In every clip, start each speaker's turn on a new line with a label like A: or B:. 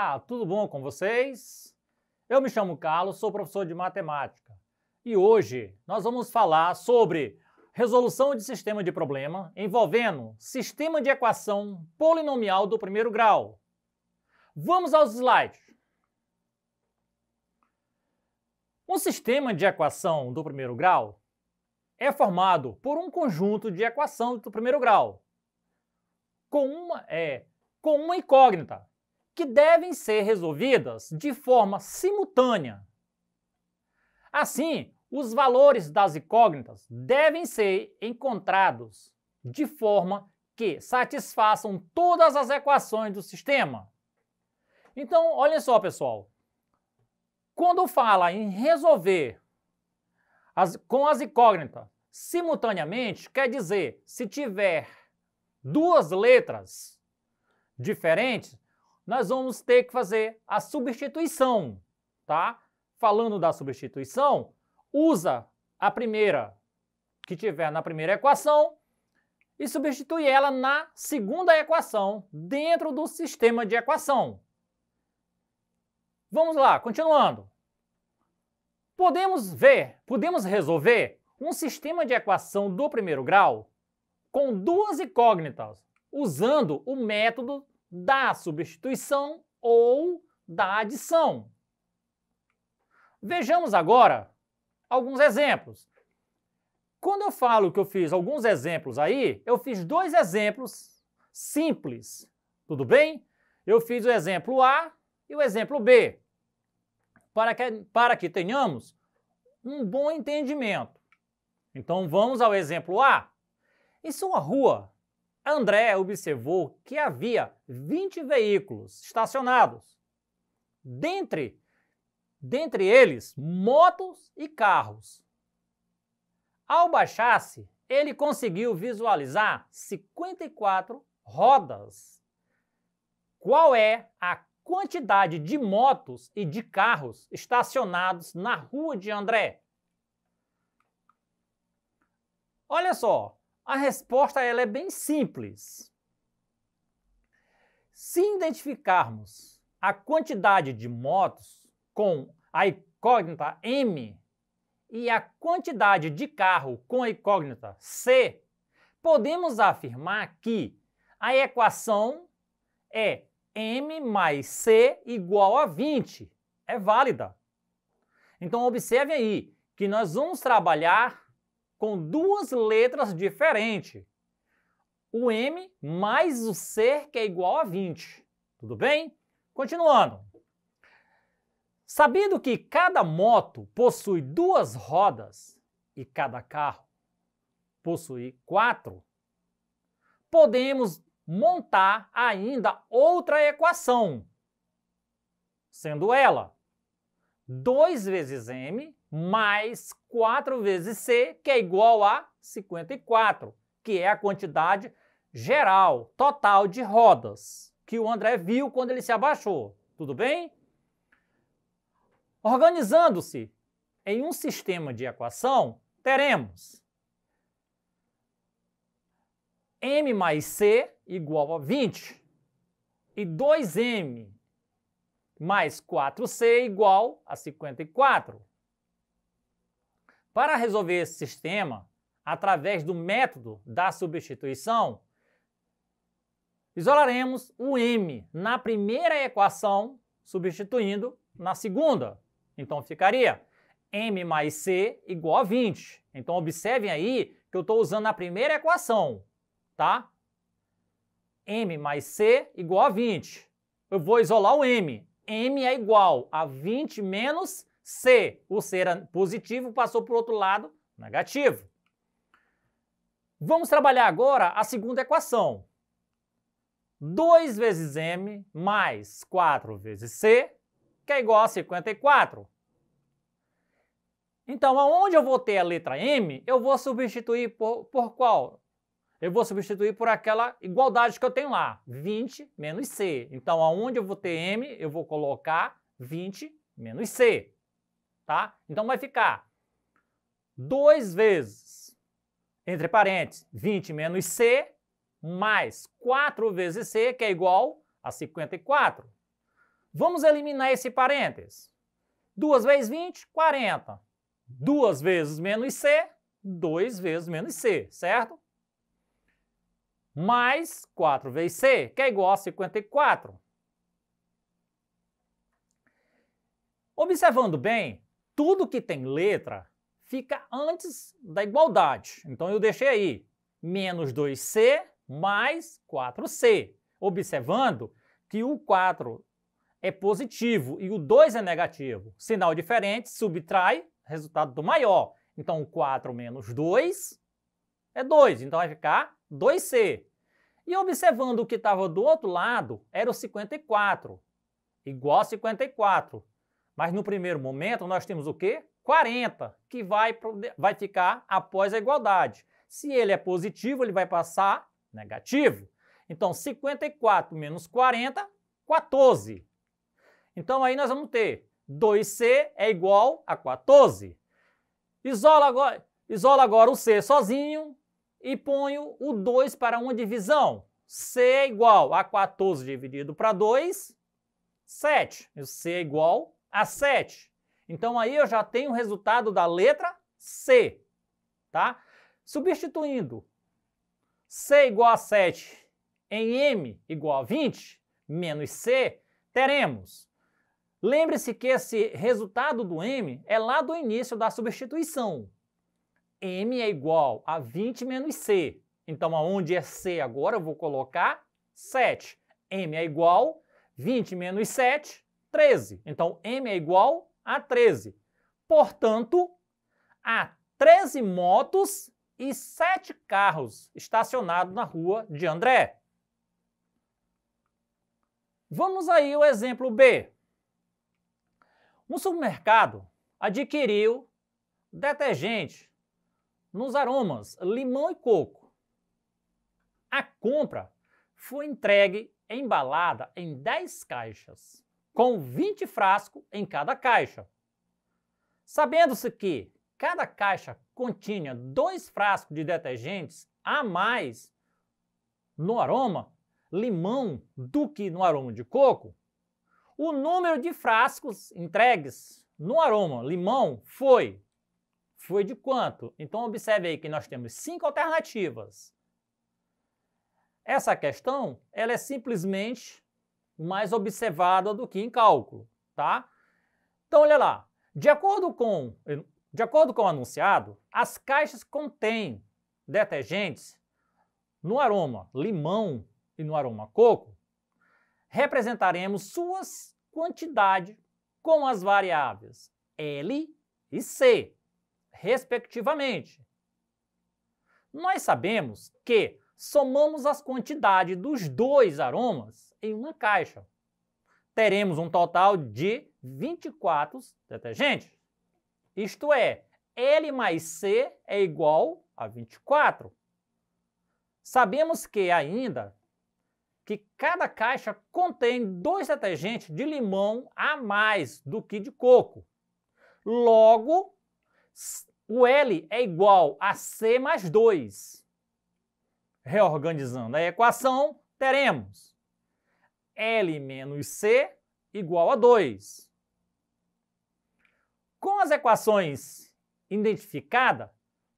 A: Olá, tudo bom com vocês? Eu me chamo Carlos, sou professor de matemática e hoje nós vamos falar sobre resolução de sistema de problema envolvendo sistema de equação polinomial do primeiro grau. Vamos aos slides. Um sistema de equação do primeiro grau é formado por um conjunto de equação do primeiro grau com uma, é, com uma incógnita, que devem ser resolvidas de forma simultânea. Assim, os valores das incógnitas devem ser encontrados de forma que satisfaçam todas as equações do sistema. Então, olha só, pessoal. Quando fala em resolver as, com as incógnitas simultaneamente, quer dizer, se tiver duas letras diferentes, nós vamos ter que fazer a substituição, tá? Falando da substituição, usa a primeira que tiver na primeira equação e substitui ela na segunda equação dentro do sistema de equação. Vamos lá, continuando. Podemos ver, podemos resolver um sistema de equação do primeiro grau com duas incógnitas usando o método da substituição ou da adição. Vejamos agora alguns exemplos. Quando eu falo que eu fiz alguns exemplos aí, eu fiz dois exemplos simples, tudo bem? Eu fiz o exemplo A e o exemplo B, para que, para que tenhamos um bom entendimento. Então vamos ao exemplo A. Isso é uma rua André observou que havia 20 veículos estacionados. Dentre, dentre eles, motos e carros. Ao baixar-se, ele conseguiu visualizar 54 rodas. Qual é a quantidade de motos e de carros estacionados na rua de André? Olha só, a resposta ela é bem simples. Se identificarmos a quantidade de motos com a incógnita M e a quantidade de carro com a incógnita C, podemos afirmar que a equação é M mais C igual a 20. É válida. Então, observe aí que nós vamos trabalhar com duas letras diferentes. O M mais o C, que é igual a 20. Tudo bem? Continuando. Sabendo que cada moto possui duas rodas e cada carro possui quatro, podemos montar ainda outra equação, sendo ela 2 vezes m mais 4 vezes C, que é igual a 54, que é a quantidade geral, total de rodas, que o André viu quando ele se abaixou. Tudo bem? Organizando-se em um sistema de equação, teremos m mais c igual a 20 e 2m mais 4c igual a 54. Para resolver esse sistema, através do método da substituição, isolaremos o m na primeira equação, substituindo na segunda. Então ficaria m mais c igual a 20. Então observem aí que eu estou usando a primeira equação, tá? m mais c igual a 20. Eu vou isolar o m. m é igual a 20 menos C, o C era positivo passou para o outro lado, negativo. Vamos trabalhar agora a segunda equação. 2 vezes m mais 4 vezes c, que é igual a 54. Então, aonde eu vou ter a letra m, eu vou substituir por, por qual? Eu vou substituir por aquela igualdade que eu tenho lá, 20 menos c. Então, aonde eu vou ter m, eu vou colocar 20 menos c tá? Então vai ficar 2 vezes, entre parênteses, 20 menos C, mais 4 vezes C, que é igual a 54. Vamos eliminar esse parênteses. 2 vezes 20, 40. 2 vezes menos C, 2 vezes menos C, certo? Mais 4 vezes C, que é igual a 54. Observando bem, tudo que tem letra fica antes da igualdade. Então eu deixei aí menos 2c mais 4c, observando que o 4 é positivo e o 2 é negativo. Sinal diferente, subtrai, resultado do maior. Então 4 menos 2 é 2, então vai ficar 2c. E observando o que estava do outro lado, era o 54, igual a 54. Mas no primeiro momento nós temos o quê? 40, que vai, vai ficar após a igualdade. Se ele é positivo, ele vai passar negativo. Então, 54 menos 40, 14. Então, aí nós vamos ter 2C é igual a 14. Isola agora, isola agora o C sozinho e ponho o 2 para uma divisão. C é igual a 14 dividido para 2, 7. E C é igual a 7. Então aí eu já tenho o resultado da letra C, tá? Substituindo C igual a 7 em M igual a 20, menos C, teremos. Lembre-se que esse resultado do M é lá do início da substituição. M é igual a 20 menos C. Então, aonde é C agora, eu vou colocar 7. M é igual 20 menos 7, 13. Então, M é igual a 13. Portanto, há 13 motos e 7 carros estacionados na rua de André. Vamos aí ao exemplo B. Um supermercado adquiriu detergente nos aromas limão e coco. A compra foi entregue embalada em 10 caixas com 20 frascos em cada caixa. Sabendo-se que cada caixa continha dois frascos de detergentes a mais no aroma limão do que no aroma de coco, o número de frascos entregues no aroma limão foi foi de quanto? Então observe aí que nós temos cinco alternativas. Essa questão, ela é simplesmente mais observada do que em cálculo, tá? Então olha lá, de acordo com, de acordo com o anunciado, as caixas contêm detergentes no aroma limão e no aroma coco, representaremos suas quantidades com as variáveis L e C, respectivamente. Nós sabemos que somamos as quantidades dos dois aromas em uma caixa. Teremos um total de 24 detergentes. Isto é, L mais C é igual a 24. Sabemos que ainda que cada caixa contém dois detergentes de limão a mais do que de coco. Logo, o L é igual a C mais 2. Reorganizando a equação, teremos L menos C igual a 2. Com as equações identificadas,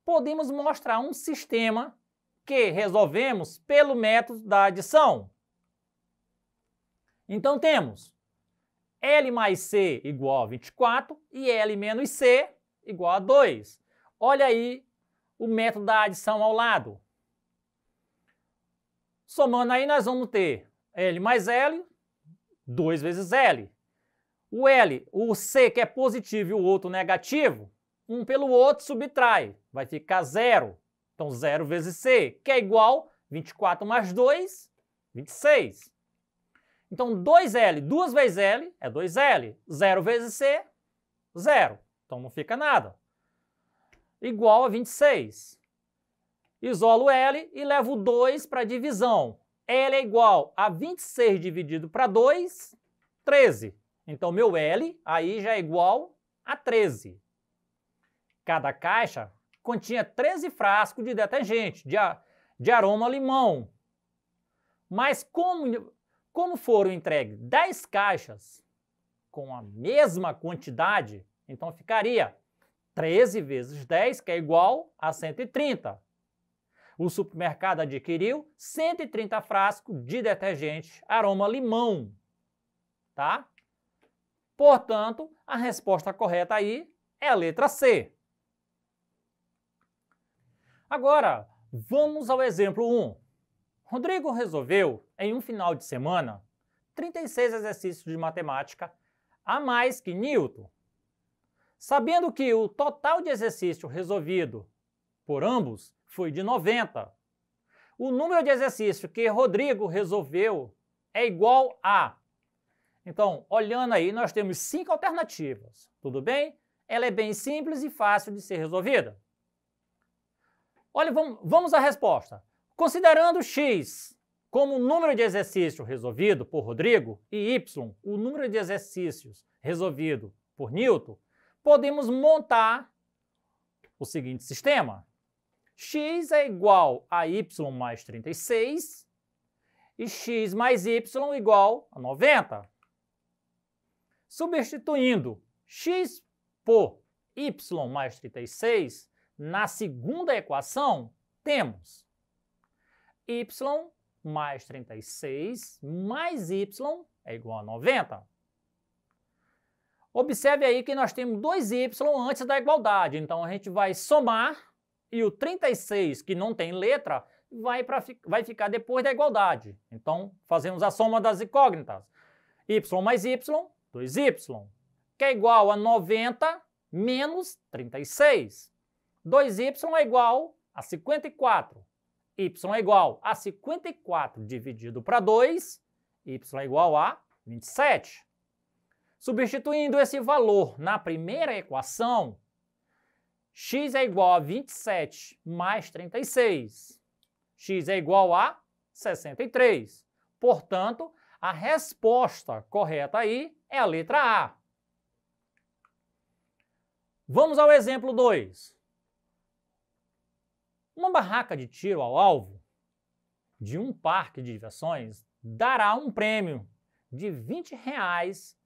A: podemos mostrar um sistema que resolvemos pelo método da adição. Então temos L mais C igual a 24 e L menos C igual a 2. Olha aí o método da adição ao lado. Somando aí, nós vamos ter L mais L, 2 vezes L. O L, o C que é positivo e o outro negativo, um pelo outro subtrai, vai ficar zero. Então, zero vezes C, que é igual 24 mais 2, 26. Então, 2L, 2 vezes L é 2L. 0 vezes C, zero. Então, não fica nada. Igual a 26. Isolo L e levo 2 para a divisão. L é igual a 26 dividido para 2, 13. Então, meu L aí já é igual a 13. Cada caixa continha 13 frascos de detergente, de, de aroma limão. Mas como, como foram entregues 10 caixas com a mesma quantidade, então ficaria 13 vezes 10, que é igual a 130. O supermercado adquiriu 130 frascos de detergente aroma limão, tá? Portanto, a resposta correta aí é a letra C. Agora, vamos ao exemplo 1. Rodrigo resolveu, em um final de semana, 36 exercícios de matemática a mais que Newton. Sabendo que o total de exercício resolvido por ambos foi de 90. O número de exercícios que Rodrigo resolveu é igual a. Então, olhando aí, nós temos cinco alternativas, tudo bem? Ela é bem simples e fácil de ser resolvida. Olha, vamos à resposta. Considerando x como o número de exercícios resolvido por Rodrigo e y, o número de exercícios resolvido por Newton, podemos montar o seguinte sistema x é igual a y mais 36 e x mais y igual a 90. Substituindo x por y mais 36, na segunda equação temos y mais 36 mais y é igual a 90. Observe aí que nós temos dois y antes da igualdade, então a gente vai somar e o 36, que não tem letra, vai, pra, vai ficar depois da igualdade. Então, fazemos a soma das incógnitas. y mais y, 2y, que é igual a 90 menos 36. 2y é igual a 54. y é igual a 54 dividido para 2, y é igual a 27. É Substituindo esse valor na primeira equação, x é igual a 27 mais 36. x é igual a 63. Portanto, a resposta correta aí é a letra A. Vamos ao exemplo 2. Uma barraca de tiro ao alvo de um parque de diversões dará um prêmio de 20 reais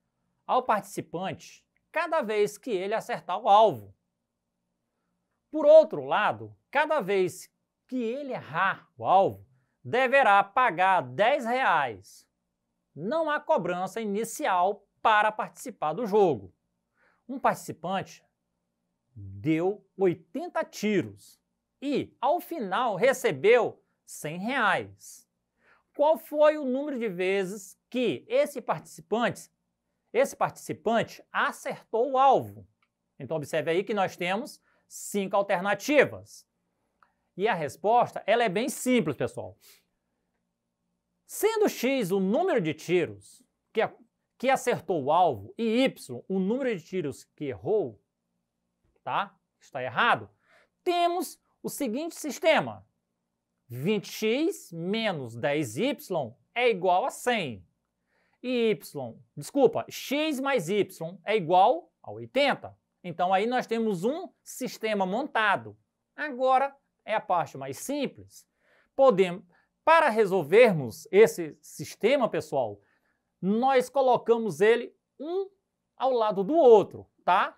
A: ao participante cada vez que ele acertar o alvo. Por outro lado, cada vez que ele errar o alvo, deverá pagar R$10. Não há cobrança inicial para participar do jogo. Um participante deu 80 tiros e, ao final, recebeu R$100. Qual foi o número de vezes que esse participante, esse participante acertou o alvo? Então observe aí que nós temos cinco alternativas? E a resposta ela é bem simples, pessoal. Sendo x o número de tiros que, que acertou o alvo e y o número de tiros que errou, tá? Está errado. Temos o seguinte sistema. 20x menos 10y é igual a 100. E y, desculpa, x mais y é igual a 80. Então aí nós temos um sistema montado. Agora é a parte mais simples. Podemos, para resolvermos esse sistema, pessoal, nós colocamos ele um ao lado do outro, tá?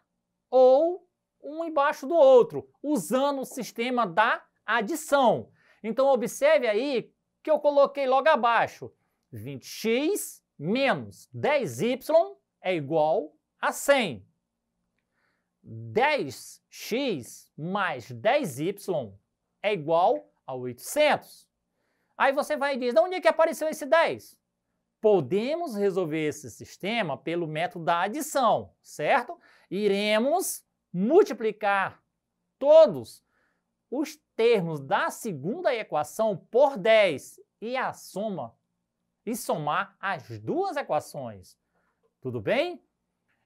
A: Ou um embaixo do outro, usando o sistema da adição. Então observe aí que eu coloquei logo abaixo. 20x menos 10y é igual a 100. 10x mais 10y é igual a 800. Aí você vai e diz, de onde é que apareceu esse 10? Podemos resolver esse sistema pelo método da adição, certo? Iremos multiplicar todos os termos da segunda equação por 10 e a soma e somar as duas equações. Tudo bem?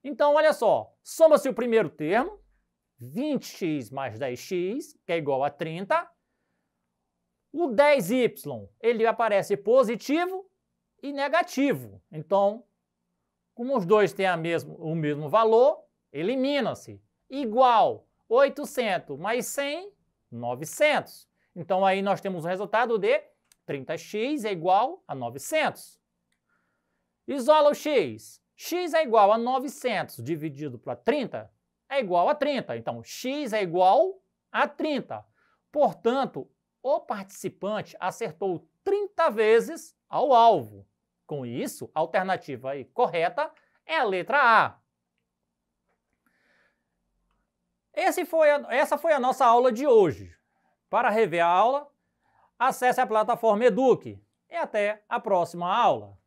A: Então, olha só, soma-se o primeiro termo, 20x mais 10x, que é igual a 30. O 10y, ele aparece positivo e negativo. Então, como os dois têm mesmo, o mesmo valor, elimina-se. Igual 800 mais 100, 900. Então, aí nós temos o resultado de 30x é igual a 900. Isola o x x é igual a 900 dividido por 30 é igual a 30. Então, x é igual a 30. Portanto, o participante acertou 30 vezes ao alvo. Com isso, a alternativa aí correta é a letra A. Foi a, essa foi a nossa aula de hoje. Para rever a aula, acesse a plataforma Eduque. E até a próxima aula.